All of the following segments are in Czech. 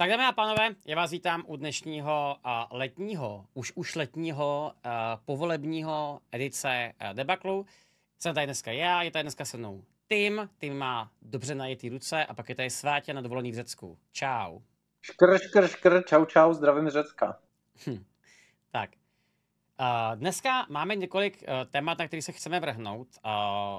Tak dámy a pánové, já vás vítám u dnešního letního, už už letního povolebního edice debaklu. Jsem tady dneska já, je tady dneska se mnou Tim, Tim má dobře najetý ruce a pak je tady Svátě na dovolený v Řecku. Čau. Škr, škr, škr, čau, čau, zdravím z Řecka. Hm. Tak, dneska máme několik e, témat, na které se chceme vrhnout.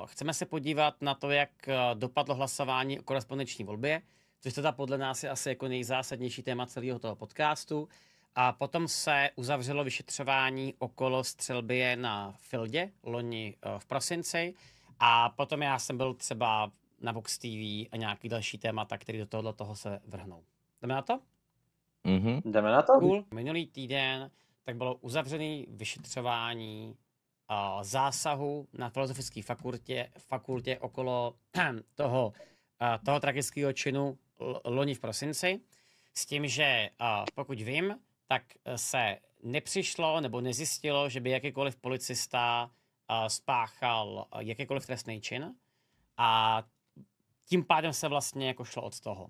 chceme se podívat na to, jak e, dopadlo hlasování o korespondenční volbě což teda podle nás je asi jako nejzásadnější téma celého toho podcastu. A potom se uzavřelo vyšetřování okolo střelby na Fildě loni eh, v prosinci. A potom já jsem byl třeba na Vox TV a nějaký další témata, který do tohoto toho se vrhnou. Jdeme na to? Mm-hmm. Jdeme na to? Cool. Minulý týden tak bylo uzavřené vyšetřování uh, zásahu na filozofické fakultě, fakultě okolo toho, uh, toho tragického činu loni v prosinci, s tím, že pokud vím, tak e, se nepřišlo nebo nezjistilo, že by jakýkoliv policista spáchal jakýkoliv trestný čin a tím pádem se vlastně jako šlo od toho.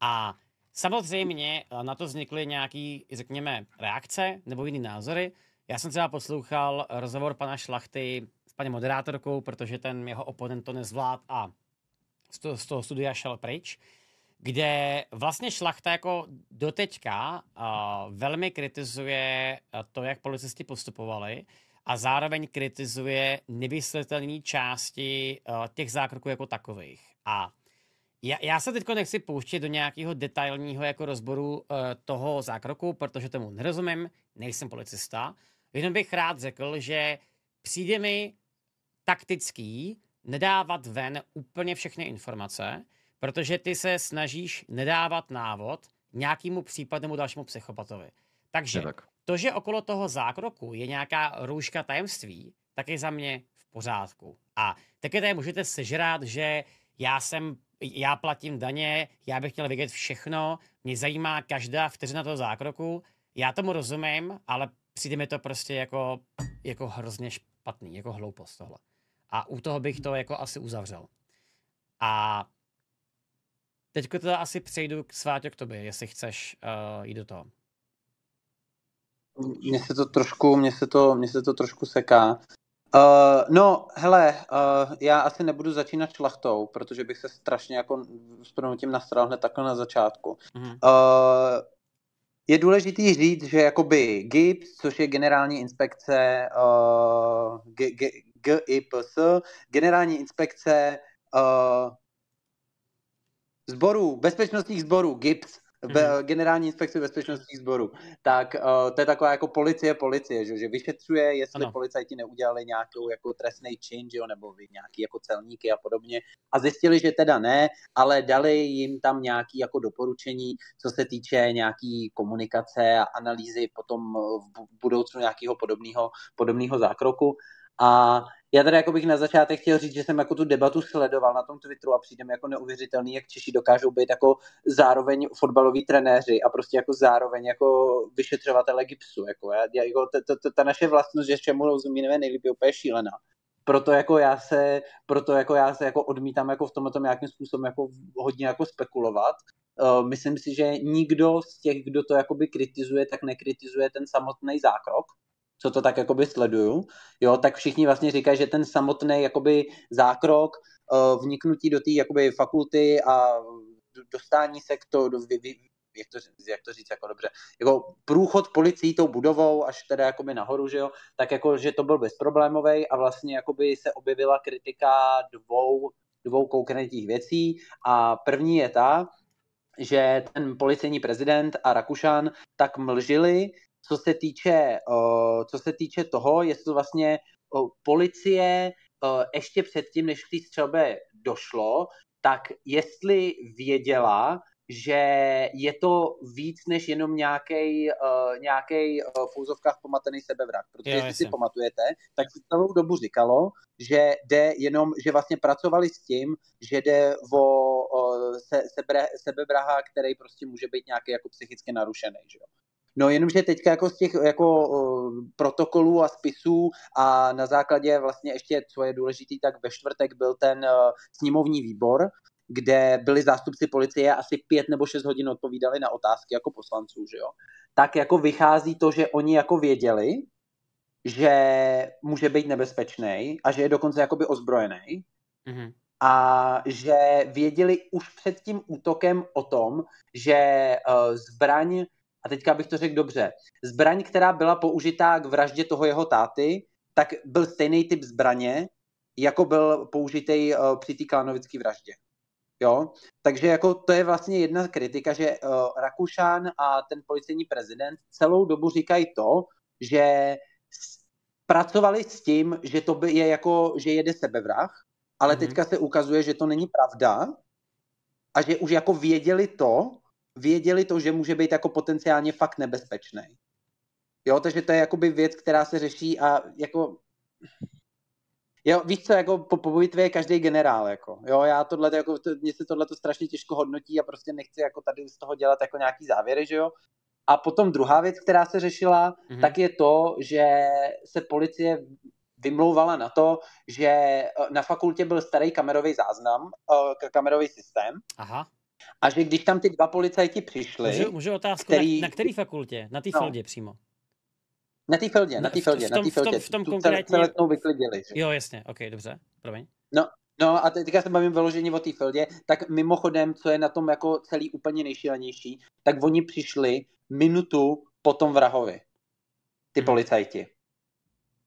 A samozřejmě e, na to vznikly nějaký, řekněme, reakce nebo jiný názory. Já jsem třeba poslouchal rozhovor pana Šlachty s paní moderátorkou, protože ten jeho oponent to nezvlád a z toho, studia šel pryč kde vlastně šlachta jako doteďka uh, velmi kritizuje to, jak policisti postupovali a zároveň kritizuje nevysvětlení části uh, těch zákroků jako takových. A já, já se teď nechci pouštět do nějakého detailního jako rozboru uh, toho zákroku, protože tomu nerozumím, nejsem policista. Jenom bych rád řekl, že přijde mi taktický nedávat ven úplně všechny informace, protože ty se snažíš nedávat návod nějakému případnému dalšímu psychopatovi. Takže tak. to, že okolo toho zákroku je nějaká růžka tajemství, tak je za mě v pořádku. A také tady můžete sežrát, že já jsem já platím daně, já bych chtěl vědět všechno, mě zajímá každá vteřina toho zákroku, já tomu rozumím, ale přijde mi to prostě jako, jako hrozně špatný, jako hloupost tohle. A u toho bych to jako asi uzavřel. A Teď teda asi přejdu k svátě k tobě, jestli chceš uh, jít do toho. Mně se to trošku, mně se to, mně se to trošku seká. Uh, no, hele, uh, já asi nebudu začínat šlachtou, protože bych se strašně jako s tím nastral hned takhle na začátku. Mm. Uh, je důležitý říct, že jakoby GIPS, což je generální inspekce uh, GIPS, generální inspekce uh, zborů, bezpečnostních zborů, GIPS, mm-hmm. generální inspekci bezpečnostních zborů. tak uh, to je taková jako policie, policie, že, že vyšetřuje, jestli ano. policajti neudělali nějakou jako trestný čin, že jo, nebo nějaký jako celníky a podobně a zjistili, že teda ne, ale dali jim tam nějaký jako doporučení, co se týče nějaký komunikace a analýzy potom v budoucnu nějakého podobného, podobného zákroku a já tady jako bych na začátek chtěl říct, že jsem jako tu debatu sledoval na tom Twitteru a přijde mi jako neuvěřitelný, jak Češi dokážou být jako zároveň fotbaloví trenéři a prostě jako zároveň jako vyšetřovatele gipsu. Jako, já, jako ta, ta, ta, ta naše vlastnost, že čemu rozumíme nejlíp, je úplně šílená. Proto jako já se, proto jako já se jako odmítám jako v tomhle nějakým způsobem jako hodně jako spekulovat. Eh, myslím si, že nikdo z těch, kdo to jakoby kritizuje, tak nekritizuje ten samotný zákrok, co to tak jakoby sleduju, jo, tak všichni vlastně říkají, že ten samotný jakoby zákrok, eh, vniknutí do té jakoby fakulty a dostání se k to, jak to, jak to říct jako dobře, jako průchod policií tou budovou až teda jakoby nahoru, že jo, tak jako, že to byl bezproblémový a vlastně jakoby se objevila kritika dvou, dvou konkrétních věcí a první je ta, že ten policejní prezident a Rakušan tak mlžili, co se týče, uh, co se týče toho, jestli vlastně uh, policie uh, ještě předtím, než k té střelbě došlo, tak jestli věděla, že je to víc než jenom nějaký uh, uh, v úzovkách pomatený sebevrak. Protože jo, jestli si pamatujete, tak se celou dobu říkalo, že jde jenom, že vlastně pracovali s tím, že jde o uh, se, sebevraha, který prostě může být nějaký jako psychicky narušený. Že jo? No jenomže teďka jako z těch jako protokolů a spisů a na základě vlastně ještě, co je důležitý tak ve čtvrtek byl ten sněmovní výbor, kde byli zástupci policie asi pět nebo šest hodin odpovídali na otázky jako poslanců, že jo. Tak jako vychází to, že oni jako věděli, že může být nebezpečný a že je dokonce jakoby ozbrojený. Mm-hmm a že věděli už před tím útokem o tom, že zbraň a teďka bych to řekl dobře, zbraň, která byla použitá k vraždě toho jeho táty, tak byl stejný typ zbraně, jako byl použitý uh, eh, při té klanovické vraždě. Jo? Takže jako to je vlastně jedna kritika, že uh, Rakušan a ten policejní prezident celou dobu říkají to, že pracovali s tím, že to je jako, že jede sebevrah, ale mm-hmm. teďka se ukazuje, že to není pravda a že už jako věděli to, věděli to, že může být jako potenciálně fakt nebezpečný. Jo, takže to je jakoby věc, která se řeší a jako... Jo, víš co, jako po, po bitvě je každý generál, jako. Jo, já tohle, jako, to, mě se tohle to strašně těžko hodnotí a prostě nechci jako tady z toho dělat jako nějaký závěry, že jo. A potom druhá věc, která se řešila, mm-hmm. tak je to, že se policie vymlouvala na to, že eh, na fakultě byl starý kamerový záznam, eh, kamerový systém. Aha. A že když tam ty dva policajti přišli... Můžu, můžu otázku, který... na, na který fakultě? Na té no. Feldě přímo? Na té Feldě, na no, té Feldě, v, tom, na Feldě. V tom, v tom, v konkrétně... vyklidili. Že? Jo, jasně, ok, dobře, promiň. No, No a teďka se bavím vyloženě o té Feldě, tak mimochodem, co je na tom jako celý úplně nejšílenější, tak oni přišli minutu po tom vrahovi, ty mhm. policajti.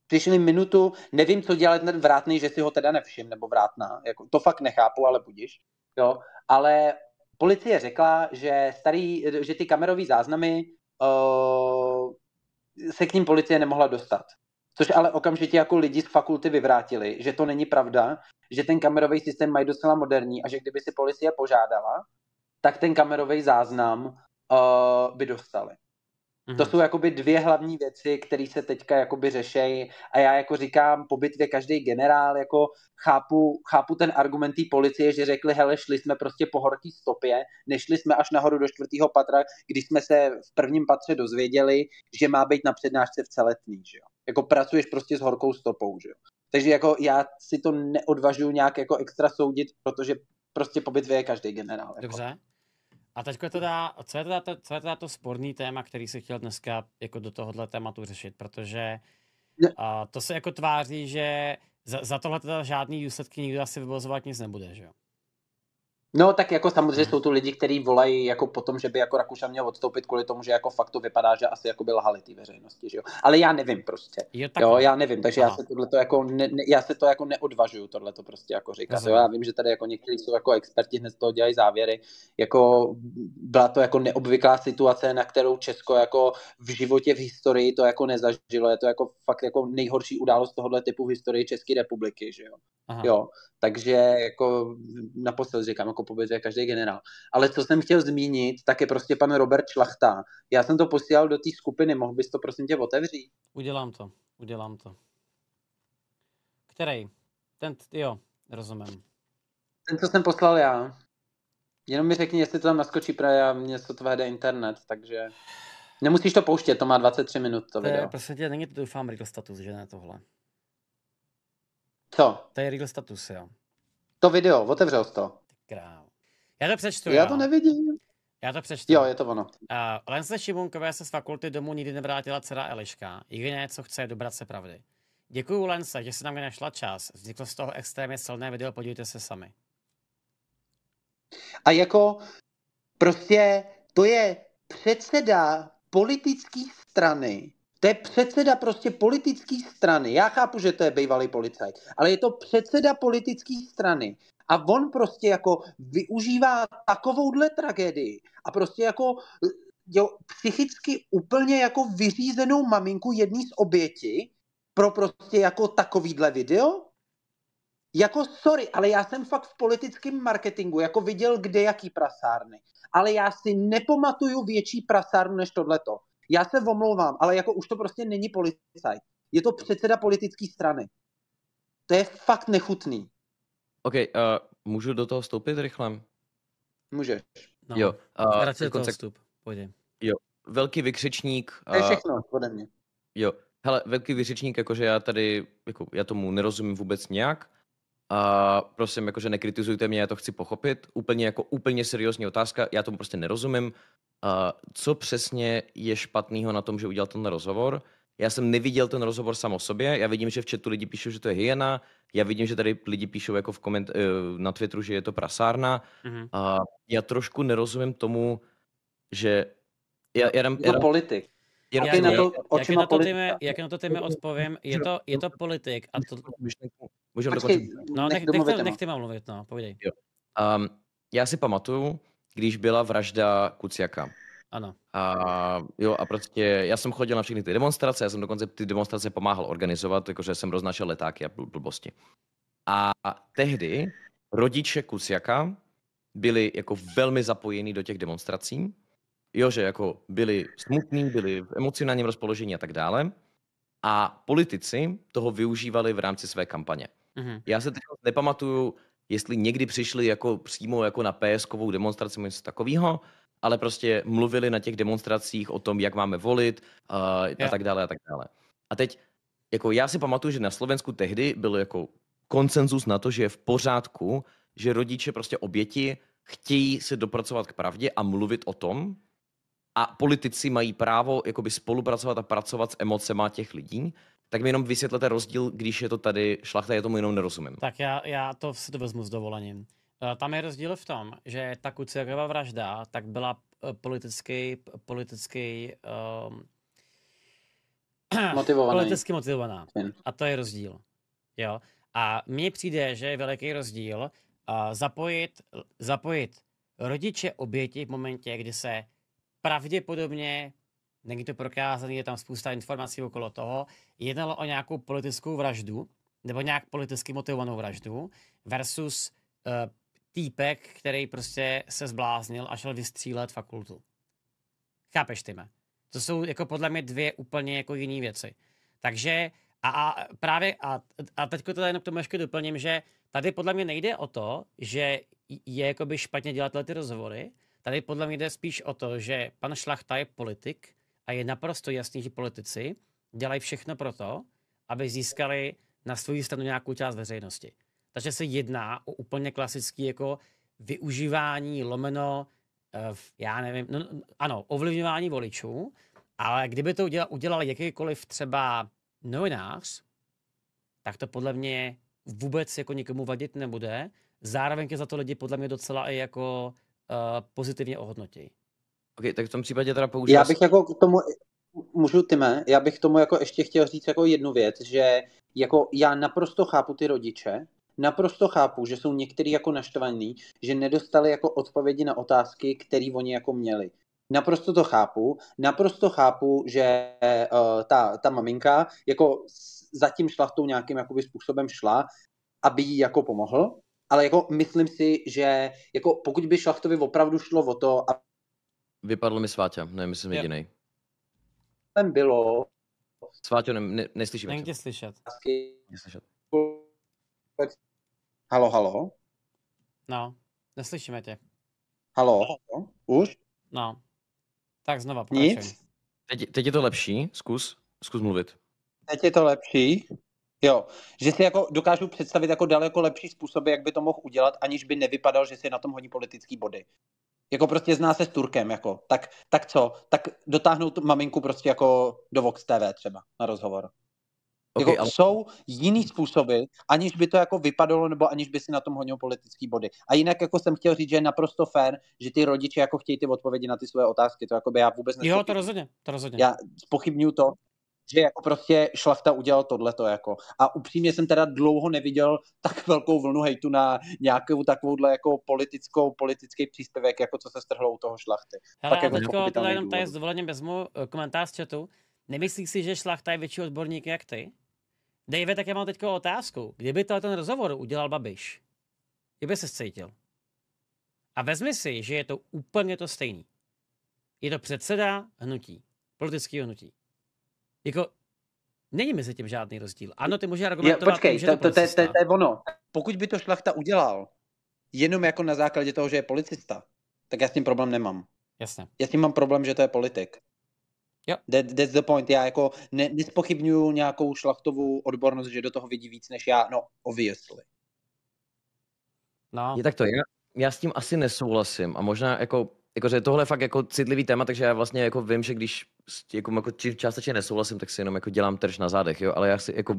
Přišli minutu, nevím, co dělat, ten vrátný, že si ho teda nevšim, nebo vrátná, jako, to fakt nechápu, ale budíš, jo, ale policie řekla, že, starý, že ty kamerové záznamy uh, se k ním policie nemohla dostat. Což ale okamžitě jako lidi z fakulty vyvrátili, že to není pravda, že ten kamerový systém mají docela moderní a že kdyby si policie požádala, tak ten kamerový záznam uh, by dostali. Mm-hmm. To mhm. jsou jakoby dvě hlavní věci, které se teďka jakoby řešejí a já jako říkám, po bitvě každý generál jako chápu, chápu ten argument té policie, že řekli, hele, šli jsme prostě po horký stopě, nešli jsme až nahoru do čtvrtého patra, když jsme se v prvním patře dozvěděli, že má být na přednášce v celetný, že jo. Jako pracuješ prostě s horkou stopou, že jo. Takže jako já si to neodvažuji nějak jako extra soudit, protože prostě po bitvě je každý generál. Jako. Dobře. A teď je teda, co je teda to, co je teda to sporný téma, který se chtěl dneska jako do tohohle tématu řešit, protože a to se jako tváří, že za, za tohle teda žádný důsledky nikdo asi vyvozovat nic nebude, že jo? No tak jako samozřejmě jsou tu lidi, kteří volají jako po tom, že by jako Rakušan měl odstoupit kvůli tomu, že jako fakt to vypadá, že asi jako by lhali té veřejnosti, že jo. Ale já nevím prostě. Jo, já nevím, takže já se tohleto jako ne, ne, já se to jako neodvažuju tohle to prostě jako říkat. Jo, já vím, že tady jako někteří jsou jako experti, hned z toho dělají závěry. Jako byla to jako neobvyklá situace, na kterou Česko jako v životě v historii to jako nezažilo. Je to jako fakt jako nejhorší událost tohohle typu v historii České republiky, že jo. Aha. Jo, takže jako naposled říkám, jako pobězuje každý generál. Ale co jsem chtěl zmínit, tak je prostě pan Robert Šlachta. Já jsem to posílal do té skupiny, mohl bys to prosím tě otevřít? Udělám to, udělám to. Který? Ten, jo, rozumím. Ten, co jsem poslal já. Jenom mi řekni, jestli to tam naskočí, protože já mě to tvé internet, takže... Nemusíš to pouštět, to má 23 minut to, to video. Je, prostě tě, není to doufám rychle status, že ne tohle. Co? To je real status, jo. To video, otevřel to. Král. Já to přečtu. Já jo. to nevidím. Já to přečtu. Jo, je to ono. Uh, Lence Šimunkové se z fakulty domů nikdy nevrátila dcera Eliška. Nikdy něco chce dobrat se pravdy. Děkuji Lence, že se na mě našla čas. Vzniklo z toho extrémně silné video, podívejte se sami. A jako prostě to je předseda politické strany, to je předseda prostě politické strany. Já chápu, že to je bývalý policajt, ale je to předseda politické strany. A on prostě jako využívá takovouhle tragédii a prostě jako e, jo, psychicky úplně jako vyřízenou maminku jedný z oběti pro prostě jako takovýhle video? Jako sorry, ale já jsem fakt v politickém marketingu jako viděl kde jaký prasárny. Ale já si nepamatuju větší prasárnu než tohleto. Já se omlouvám, ale jako už to prostě není policajt. Je to předseda politické strany. To je fakt nechutný. OK, uh, můžu do toho vstoupit rychle? Můžeš. No, jo. Uh, do konce... vstup, Jo, velký vykřičník. To je uh, všechno podle mě. Jo, hele, velký vykřičník, jakože já tady, jako já tomu nerozumím vůbec nějak, a prosím, jakože nekritizujte mě, já to chci pochopit. Úplně jako úplně seriózní otázka, já tomu prostě nerozumím. A co přesně je špatného na tom, že udělal ten rozhovor? Já jsem neviděl ten rozhovor sám o sobě, já vidím, že v chatu lidi píšou, že to je hyena, já vidím, že tady lidi píšou jako v koment- eh, na Twitteru, že je to prasárna. Mm-hmm. A já trošku nerozumím tomu, že... Já, já já, já já, já, jak, jak, na to, jak, na to jak na to odpovím, je to, je to politik a to... Můžeme dokončit. No, nech, nech, nech, nech ty mám mluvit, no, povídej. Um, já si pamatuju, když byla vražda Kuciaka. Ano. A, jo, a prostě já jsem chodil na všechny ty demonstrace, já jsem dokonce ty demonstrace pomáhal organizovat, jakože jsem roznašel letáky a bl- blbosti. A tehdy rodiče Kuciaka byli jako velmi zapojení do těch demonstrací jo, že jako byli smutní, byli v emocionálním rozpoložení a tak dále. A politici toho využívali v rámci své kampaně. Mm-hmm. Já se teď nepamatuju, jestli někdy přišli jako přímo jako na PSkovou demonstraci nebo něco takového, ale prostě mluvili na těch demonstracích o tom, jak máme volit uh, yeah. a tak dále a tak dále. A teď, jako já si pamatuju, že na Slovensku tehdy byl jako konsenzus na to, že je v pořádku, že rodiče prostě oběti chtějí se dopracovat k pravdě a mluvit o tom, a politici mají právo jakoby spolupracovat a pracovat s emocema těch lidí, tak mi jenom vysvětlete rozdíl, když je to tady šlachta, je tomu jenom nerozumím. Tak já, já to si to vezmu s dovolením. Eh, tam je rozdíl v tom, že ta Kuciakova vražda tak byla eh, politicky, politicky um, ehm, motivovaná. Politicky motivovaná. A to je rozdíl. Jo? A mně přijde, že je veliký rozdíl uh, zapojit, zapojit rodiče oběti v momentě, kdy se pravděpodobně, není to prokázané, je tam spousta informací okolo toho, jednalo o nějakou politickou vraždu, nebo nějak politicky motivovanou vraždu, versus uh, týpek, který prostě se zbláznil a šel vystřílet fakultu. Chápeš, Tyme? To jsou jako podle mě dvě úplně jako jiné věci. Takže a, a právě, a, a teď to jenom k tomu ještě doplním, že tady podle mě nejde o to, že je jakoby špatně dělat ty rozhovory, Tady podle mě jde spíš o to, že pan Šlachta je politik a je naprosto jasný, že politici dělají všechno pro to, aby získali na svou stranu nějakou část veřejnosti. Takže se jedná o úplně klasický jako využívání, lomeno, eh, já nevím, no, ano, ovlivňování voličů, ale kdyby to udělal, udělal jakýkoliv třeba novinář, tak to podle mě vůbec jako nikomu vadit nebude. Zároveň je za to lidi podle mě docela i jako Eh, pozitivně ohodnotí. Ok, tak v tom případě teda použijeme... Já bych jako k tomu, můžu Tyme, já bych tomu jako ještě chtěl říct jako jednu věc, že jako já naprosto chápu ty rodiče, naprosto chápu, že jsou některý jako naštvaní, že nedostali jako odpovědi na otázky, které oni jako měli. Naprosto to chápu, naprosto chápu, že uh, ta, ta maminka jako zatím šla v tou nějakým způsobem šla, aby jí jako pomohl, ale jako myslím si, že jako pokud by Šlachtovi opravdu šlo o to... A... Vypadl mi Sváťa, nevím, jestli jsem jediný. Tam bylo... Sváťo, ne, ne, neslyším. Není tě slyšet. Neslyšet. Halo, halo? No, neslyšíme tě. Halo, už? No. Tak znova Nic? Teď, teď je to lepší, zkus, zkus mluvit. Teď je to lepší? Jo, že si jako dokážu představit jako daleko lepší způsoby, jak by to mohl udělat, aniž by nevypadal, že si na tom hodí politický body. Jako prostě zná se s Turkem, jako. Tak, tak co? Tak dotáhnout maminku prostě jako do Vox TV třeba na rozhovor. Okay, jako ale... Jsou jiný způsoby, aniž by to jako vypadalo, nebo aniž by si na tom honil politický body. A jinak jako jsem chtěl říct, že je naprosto fér, že ty rodiče jako chtějí ty odpovědi na ty své otázky. To jako by já vůbec nespochybnuju. Jo, to rozhodně, to rozhodně. Já spochybnuju to, že jako prostě Šlachta udělal tohleto jako. A upřímně jsem teda dlouho neviděl tak velkou vlnu hejtu na nějakou takovouhle jako politickou, politický příspěvek, jako co se strhlo u toho Šlachty. Hele, tak jako teďko teda jenom tady s dovolením vezmu eh, komentář z chatu. Nemyslíš si, že Šlachta je větší odborník jak ty? Dejve, tak já mám teďko otázku. Kdyby to ten rozhovor udělal Babiš, kdyby se cítil? A vezmi si, že je to úplně to stejný. Je to předseda hnutí, politického hnutí jako není mezi tím žádný rozdíl. Ano, ty může argumentovat. Je, počkej, tím, že to, to, to, to, to je ono. Pokud by to šlachta udělal, jenom jako na základě toho, že je policista, tak já s tím problém nemám. Jasně. Já s tím mám problém, že to je politik. Jo. That, that's the point. Já jako ne, nespochybnuju nějakou šlachtovou odbornost, že do toho vidí víc než já. No, obviously. No. Je tak to, já, já s tím asi nesouhlasím a možná jako jakože tohle je fakt jako citlivý téma, takže já vlastně jako vím, že když jako, jako částečně nesouhlasím, tak si jenom jako dělám trž na zádech, jo, ale já si jako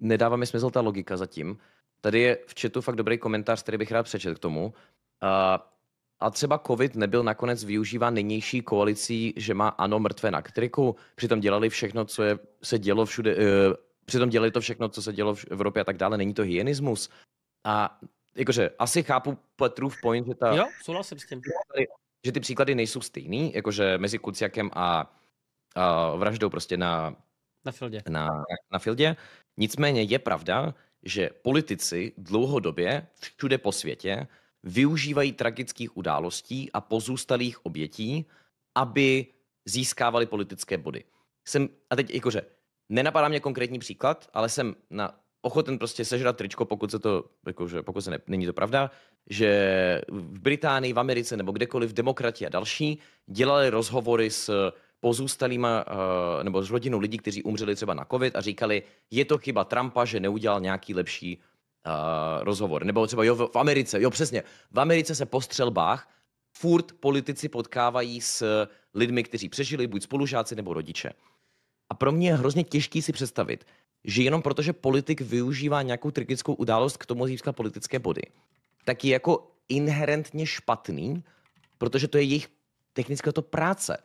nedává mi smysl ta logika zatím. Tady je v chatu fakt dobrý komentář, který bych rád přečet k tomu. A, a třeba COVID nebyl nakonec využíván nynější koalicí, že má ano mrtvé na triku, přitom dělali všechno, co je, se dělo všude, uh, přitom dělali to všechno, co se dělo v Evropě a tak dále, není to hyenismus. A jakože asi chápu Petrův point, že ta... Jo, souhlasím s tím že ty příklady nejsou stejný, jakože mezi Kuciakem a, a vraždou prostě na, na fieldě. Na, na fildě. Nicméně je pravda, že politici dlouhodobě všude po světě využívají tragických událostí a pozůstalých obětí, aby získávali politické body. Jsem, a teď jakože, nenapadá mě konkrétní příklad, ale jsem na ochoten prostě sežrat tričko, pokud se to, jakože, pokud se ne, není to pravda, že v Británii, v Americe nebo kdekoliv demokrati a další dělali rozhovory s pozůstalýma eh, nebo s rodinou lidí, kteří umřeli třeba na covid a říkali, je to chyba Trumpa, že neudělal nějaký lepší uh, rozhovor. Nebo třeba jo, v Americe, jo přesně, v Americe se po střelbách furt politici potkávají s lidmi, kteří přežili, buď spolužáci nebo rodiče. A pro mě je hrozně těžký si představit, že jenom protože politik využívá nějakou tragickou událost k tomu získat politické body, tak je jako inherentně špatný, protože to je jejich technická to práce.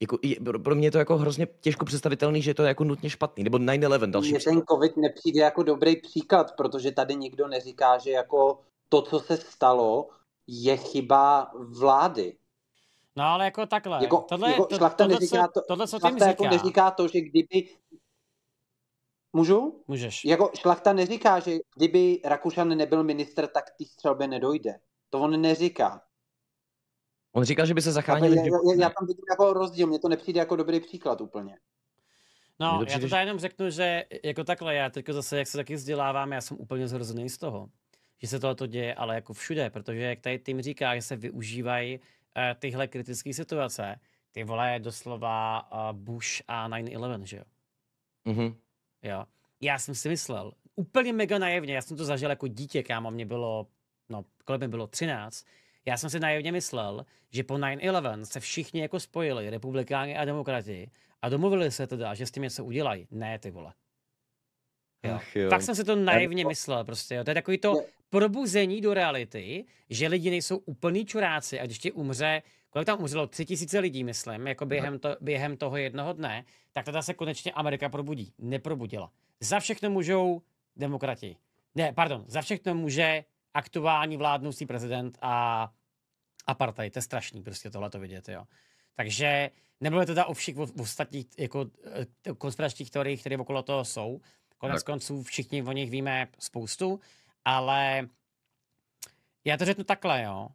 Jako, je, pro mě je to jako hrozně těžko představitelný, že je to jako nutně špatný. Nebo 9-11 další. Mně ten covid nepřijde jako dobrý příklad, protože tady nikdo neříká, že jako to, co se stalo, je chyba vlády. No ale jako takhle. Jako, tohle, jako to, tohle, co, to, tohle, co tím jako říká. jako neříká to, že kdyby Můžu? Můžeš. Jako Šlachta neříká, že kdyby Rakušan nebyl minister, tak ty střelbě nedojde. To on neříká. On říká, že by se jako zachránil. Já, já, já tam vidím jako rozdíl, mně to nepřijde jako dobrý příklad úplně. No, já to tady jenom řeknu, že jako takhle, já teďko zase, jak se taky vzdělávám, já jsem úplně zhrozený z toho, že se tohle děje, ale jako všude, protože jak tady tým říká, že se využívají uh, tyhle kritické situace, ty vole doslova uh, Bush a 9-11, že jo? Mhm. Jo. Já jsem si myslel, úplně mega naivně, já jsem to zažil jako dítě, kámo, mě bylo, no, kolem mi bylo, 13, já jsem si naivně myslel, že po 9-11 se všichni jako spojili, republikáni a demokrati, a domluvili se teda, že s tím něco udělají. Ne, ty vole. Jo. Ach jo. Tak jsem si to naivně to... myslel prostě. Jo. To je takový to no. probuzení do reality, že lidi nejsou úplný čuráci a když ti umře kolik tam umřelo, tři tisíce lidí, myslím, jako během, to, během toho jednoho dne, tak teda se konečně Amerika probudí. Neprobudila. Za všechno můžou demokrati. Ne, pardon, za všechno může aktuální vládnoucí prezident a apartheid. To je strašný prostě tohle to vidět, jo. Takže nebylo teda o všech ostatních jako, eh, konspiračních teoriích, které okolo toho jsou. Konec tak. konců všichni o nich víme spoustu, ale já to řeknu takhle, jo.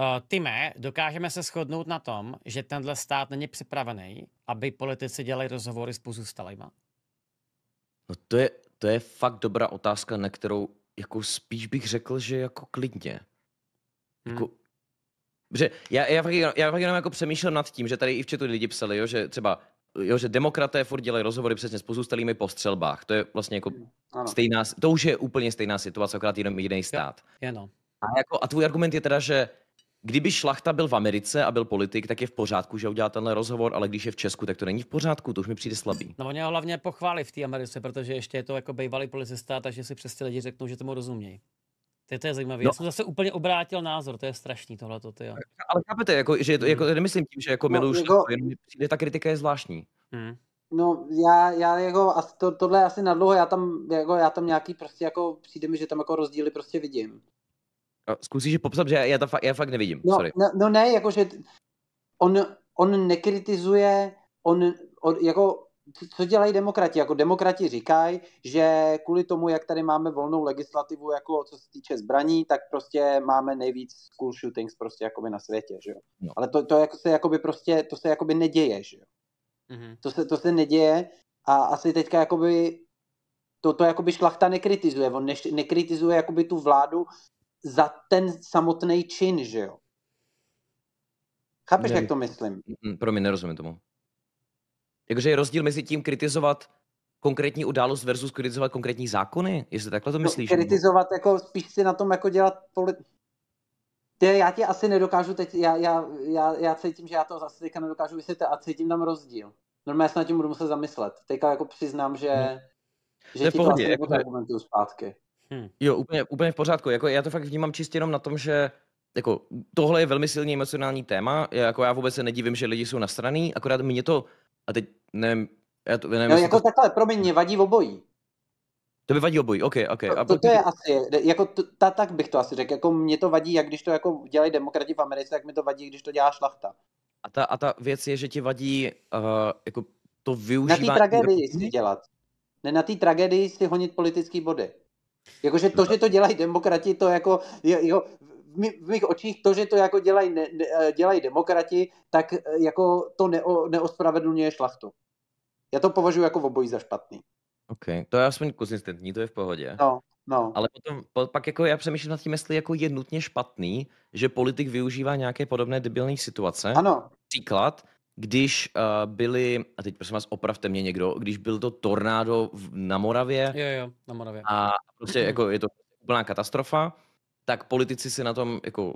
Uh, eh, Tyme, dokážeme se shodnout na tom, že tenhle stát není připravený, aby politici dělali rozhovory s pozůstalejma? No to je, to je fakt dobrá otázka, na kterou jako spíš bych řekl, že jako klidně. Hmm. Jako, Že já, já, fakt jenom, já fakt jenom jako přemýšlel nad tím, že tady i v četu lidi psali, jo, že třeba jo, že demokraté furt dělají rozhovory přesně s pozůstalými po střelbách. To je vlastně jako hmm, ano. stejná, to už je úplně stejná situace, akorát jenom jiný stát. Jo, jenom. A, jako, a tvůj argument je teda, že kdyby Šlachta byl v Americe a byl politik, tak je v pořádku, že udělá tenhle rozhovor, ale když je v Česku, tak to není v pořádku, to už mi přijde slabý. No oni ho hlavně pochválí v té Americe, protože ještě je to jako bývalý policista, takže si přes lidi řeknou, že tomu rozumějí. To je, to je zajímavé. No. Já jsem zase úplně obrátil názor, to je strašný tohle. Ty Ale chápete, jako, že to, jako, nemyslím tím, že jako no, miluju jako... jenom přijde ta kritika je zvláštní. Hmm. No já, já jako, to, tohle asi dlouho, já tam, jako, já tam nějaký prostě jako, přijde mi, že tam jako rozdíly prostě vidím. No, zkusíš popsat, že já to fakt, já fakt nevidím. No, Sorry. no, no ne, jakože on, on nekritizuje, on, on jako co dělají demokrati? Jako demokrati říkají, že kvůli tomu, jak tady máme volnou legislativu, jako co se týče zbraní, tak prostě máme nejvíc school shootings prostě jakoby na světě, že jo? No. Ale to, to jako se jakoby prostě, to se jakoby neděje, že jo? Mm-hmm. To, se, to se neděje a asi teďka jakoby to, to jakoby šlachta nekritizuje. On ne, nekritizuje jakoby tu vládu za ten samotný čin, že jo? Chápeš, ne, jak to myslím? Pro mě nerozumím tomu. Jakože je rozdíl mezi tím kritizovat konkrétní událost versus kritizovat konkrétní zákony? Jestli takhle to no, myslíš? No, kritizovat, jako spíš si na tom jako dělat polit... Ty, já ti asi nedokážu teď, já, já, já, já cítím, že já to zase teďka nedokážu vysvětlit a cítím tam rozdíl. Normálně se na tím budu muset zamyslet. Teďka jako přiznám, že, hmm. že ti vlastně jako to jako zpátky. Hmm. Jo, úplně, úplně v pořádku. Jako, já to fakt vnímám čistě jenom na tom, že jako, tohle je velmi silně emocionální téma. Já, jako, já vůbec se nedivím, že lidi jsou nastraný, akorát mě to, a teď nevím, já to, nevím, no, jako to... takhle, promiň, mě vadí obojí. To by vadí obojí, OK, OK. To, to, to je asi, jako to, ta, tak bych to asi řekl, jako mě to vadí, jak když to jako dělají demokrati v Americe, tak mi to vadí, když to dělá šlachta. A ta, a ta věc je, že ti vadí uh, jako to využívání... Na té tragédii si dělat. Ne, na té tragédii si honit politický body. Jakože to, že to dělají demokrati, to jako, jo, v mých očích to, že to jako dělají, ne, eh, dělají demokrati, tak eh, jako to neo, neospravedlňuje šlachtu. Já to považuji jako obojí za špatný. OK, to je aspoň konzistentní, to je v pohodě. No, no. Ale potom, po, pak jako já přemýšlím nad tím, jestli jako je nutně špatný, že politik využívá nějaké podobné debilní situace. Ano. Příklad, když uh, byli, a teď prosím vás opravte mě někdo, když byl to tornádo v, na Moravě. Jo, jo, na Moravě. A prostě jako je to prostě úplná katastrofa, tak politici si na tom jako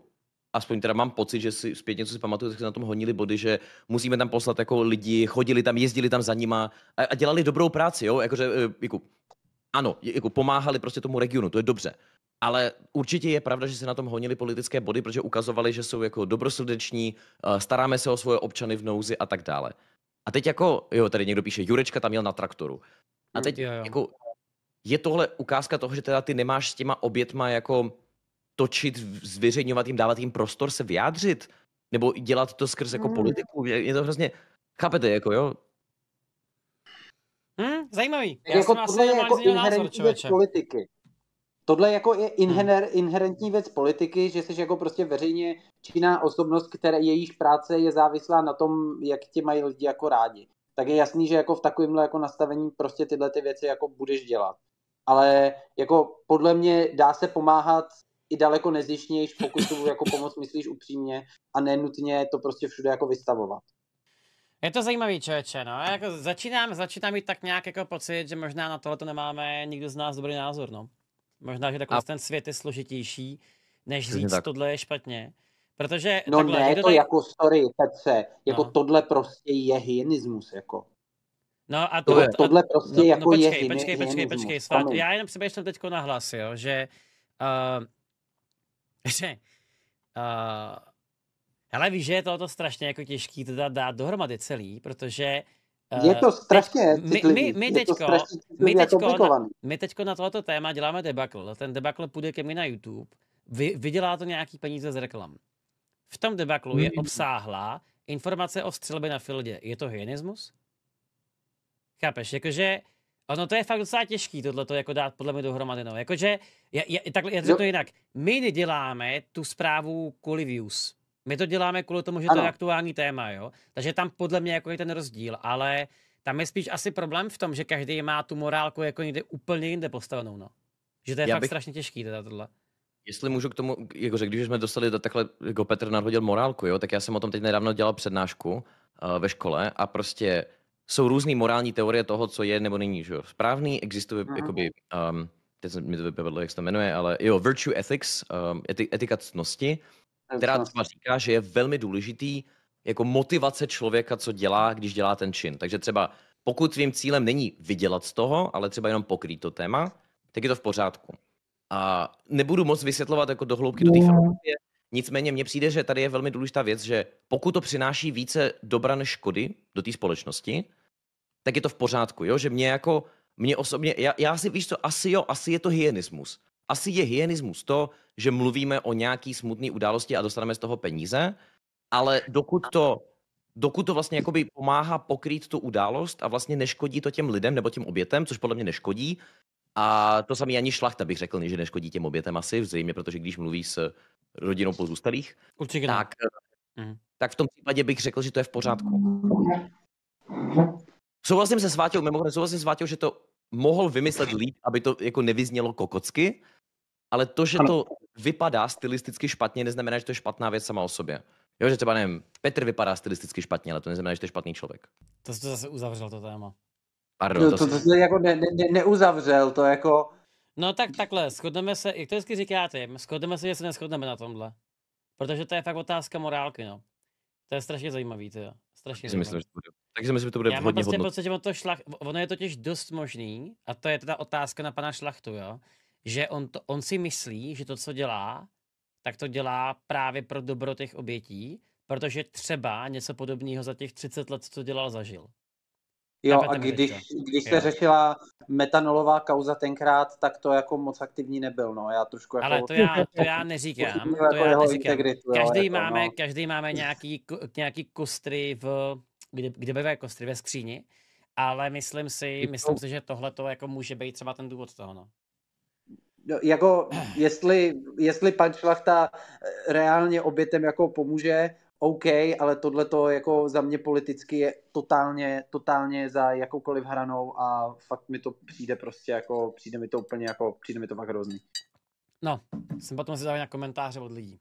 aspoň teda mám pocit, že si zpětně, co si pamatuju, tak se na tom honili body, že musíme tam poslat jako lidi, chodili tam, jezdili tam za nima a, a dělali dobrou práci, jo, jakože, e, jako, ano, jako pomáhali prostě tomu regionu, to je dobře. Ale určitě je pravda, že se na tom honili politické body, protože ukazovali, že jsou jako dobrosrdeční, e, staráme se o svoje občany v nouzi a tak dále. A teď jako, jo, tady někdo píše, Jurečka tam jel na traktoru. A teď jo, jo. jako je tohle ukázka toho, že teda ty nemáš s těma obětma jako točit, zveřejňovat jim, dávat jim prostor se vyjádřit? Nebo dělat to skrz jako mm. politiku? Je to hrozně... Chápete, jako jo? Hmm, zajímavý. Jako Já jako jsem tohle je jako inherentní věc politiky. Tohle jako je hmm. inhener, hmm. inherentní věc politiky, že jsi jako prostě veřejně činná osobnost, které jejíž práce je závislá na tom, jak ti mají lidi jako rádi. Tak je jasný, že jako v takovémhle jako nastavení prostě tyhle ty věci jako budeš dělat ale jako podle mě dá se pomáhat i daleko nezjištnějiš, pokud tu jako pomoc myslíš upřímně a nenutně to prostě všude jako vystavovat. Je to zajímavý člověče, no. jako začínám, začínám mít tak nějak jako pocit, že možná na tohle to nemáme nikdo z nás dobrý názor, no. Možná, že takový a... ten svět je složitější, než říct, tak. tohle je špatně. Protože no takhle, ne, to tady... jako, sorry, Petře, jako no. tohle prostě je hyenismus, jako. No a to, tohle, tohle prostě no, no jako no, počkej, je počkej, jim, počkej, jim, počkej, počkej, Já jenom přemýšlím teď na hlas, jo, že, uh, že uh, hele, víš, že je tohoto strašně jako těžký to dát, dát dohromady celý, protože uh, je to strašně teď, My, my, jako my teďko, strašně my, teďko na, my na tohoto téma děláme debakl. Ten debakl půjde ke mně na YouTube. Vy, vydělá to nějaký peníze z reklam. V tom debaklu je mm. obsáhlá informace o střelbě na fildě. Je to hyenismus? Chápeš, jakože ono to je fakt docela těžký, tohle to jako dát podle mě dohromady. No. Jakože, já, já, takhle, já to, to jinak. My neděláme tu zprávu kvůli views. My to děláme kvůli tomu, že ano. to je aktuální téma, jo. Takže tam podle mě jako je ten rozdíl, ale tam je spíš asi problém v tom, že každý má tu morálku jako někde úplně jinde postavenou, no. Že to je já fakt bych... strašně těžký teda tohle. Jestli můžu k tomu, jakože když jsme dostali do takhle, jako Petr nadhodil morálku, jo, tak já jsem o tom teď nedávno dělal přednášku uh, ve škole a prostě jsou různé morální teorie toho, co je nebo není že jo, správný. Existuje mm jakoby, um, teď mi to vypadlo, jak se to jmenuje, ale jo, virtue ethics, um, eti, etika ctnosti, která třeba říká, že je velmi důležitý jako motivace člověka, co dělá, když dělá ten čin. Takže třeba pokud tvým cílem není vydělat z toho, ale třeba jenom pokrýt to téma, tak je to v pořádku. A nebudu moc vysvětlovat jako dohloubky do té filozofie, nicméně mně přijde, že tady je velmi důležitá věc, že pokud to přináší více dobra než škody do té společnosti, tak je to v pořádku, jo? že mě jako, mě osobně, já, já si víš co, asi jo, asi je to hyenismus. Asi je hyenismus to, že mluvíme o nějaký smutné události a dostaneme z toho peníze, ale dokud to, dokud to vlastně jakoby pomáhá pokrýt tu událost a vlastně neškodí to těm lidem nebo těm obětem, což podle mě neškodí, a to samý ani šlachta bych řekl, že neškodí těm obětem asi, zřejmě, protože když mluví s rodinou pozůstalých, tak, mhm. tak v tom případě bych řekl, že to je v pořádku. Mhm. Souhlasím se s Váťou, mimochodem souhlasím s Váťou, že to mohl vymyslet líp, aby to jako nevyznělo kokocky, ale to, že ano. to vypadá stylisticky špatně, neznamená, že to je špatná věc sama o sobě. Jo, že třeba nevím, Petr vypadá stylisticky špatně, ale to neznamená, že to je špatný člověk. To jsi to zase uzavřel, to téma. Pardon, no, to, to, to jako ne, ne, ne, neuzavřel, to jako... No tak takhle, shodneme se, jak to vždycky říkáte, shodneme se, že se neschodneme na tomhle. Protože to je fakt otázka morálky, no. To je strašně zajímavý, to jo. Strašně zajímavý. Myslím, že to bude. Taky si myslím, že to bude Já hodně mám prostě pocit, že to šlach... ono je totiž dost možný, a to je teda otázka na pana Šlachtu, jo? že on, to, on si myslí, že to, co dělá, tak to dělá právě pro dobro těch obětí, protože třeba něco podobného za těch 30 let, co dělal, zažil. Jo, a když, když se jo. řešila metanolová kauza tenkrát, tak to jako moc aktivní nebyl, no, já trošku jako... Ale to já, to já neříkám, jako to jako já neříkám. Integritu, každý, jo, máme, jako, no. každý máme nějaký, nějaký kostry v kdy, kdyby jako stry ve skříni, ale myslím si, myslím si, že tohle to jako může být třeba ten důvod toho, no. No, jako, jestli, jestli pan Šlachta eh, reálně obětem jako pomůže, OK, ale tohle to jako za mě politicky je totálně, totálně za jakoukoliv hranou a fakt mi to přijde prostě jako, přijde mi to úplně jako, přijde mi to fakt hrozný. No, jsem potom zvědavý na komentáře od lidí.